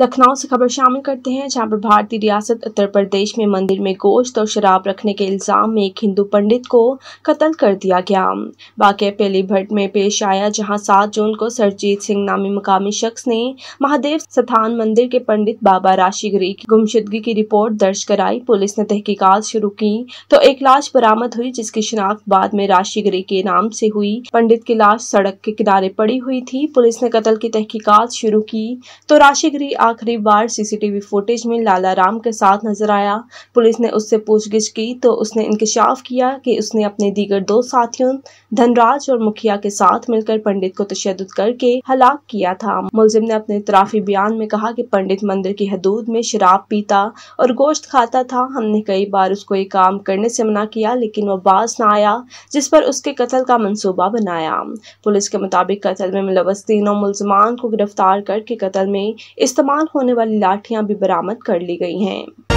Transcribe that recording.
लखनऊ से खबर शामिल करते हैं जहां पर भारतीय रियासत उत्तर प्रदेश में मंदिर में गोश्त और शराब रखने के इल्जाम में एक हिंदू पंडित को कत्ल कर दिया गया वाक्य भट्ट में पेश आया जहां सात जून को सरजीत सिंह नामी मकामी शख्स ने महादेव स्थान मंदिर के पंडित बाबा राशिगिरी की गुमशुदगी की रिपोर्ट दर्ज कराई पुलिस ने तहकीकत शुरू की तो एक लाश बरामद हुई जिसकी शिनाख्त बाद में राशिगिरी के नाम से हुई पंडित की लाश सड़क के किनारे पड़ी हुई थी पुलिस ने कत्ल की तहकीकत शुरू की तो राशिगिरी आखिरी बार सीसीटीवी फुटेज में लाला राम के साथ नजर आया पुलिस ने उससे पूछगिछ की तो उसने इंकशाफ किया कि उसने अपने दीगर दो साथियों धनराज और मुखिया के साथ मिलकर पंडित को तशद करके हलाक किया था मुलजिम ने अपने तराफी बयान में कहा कि पंडित मंदिर की हदूद में शराब पीता और गोश्त खाता था हमने कई बार उसको ये काम करने से मना किया लेकिन वह बास न आया जिस पर उसके कत्ल का मनसूबा बनाया पुलिस के मुताबिक कत्ल में मुलवस्तीनों मुलजमान को गिरफ्तार करके कत्ल में इस्तेमाल इस्तेमाल होने वाली लाठियां भी बरामद कर ली गई हैं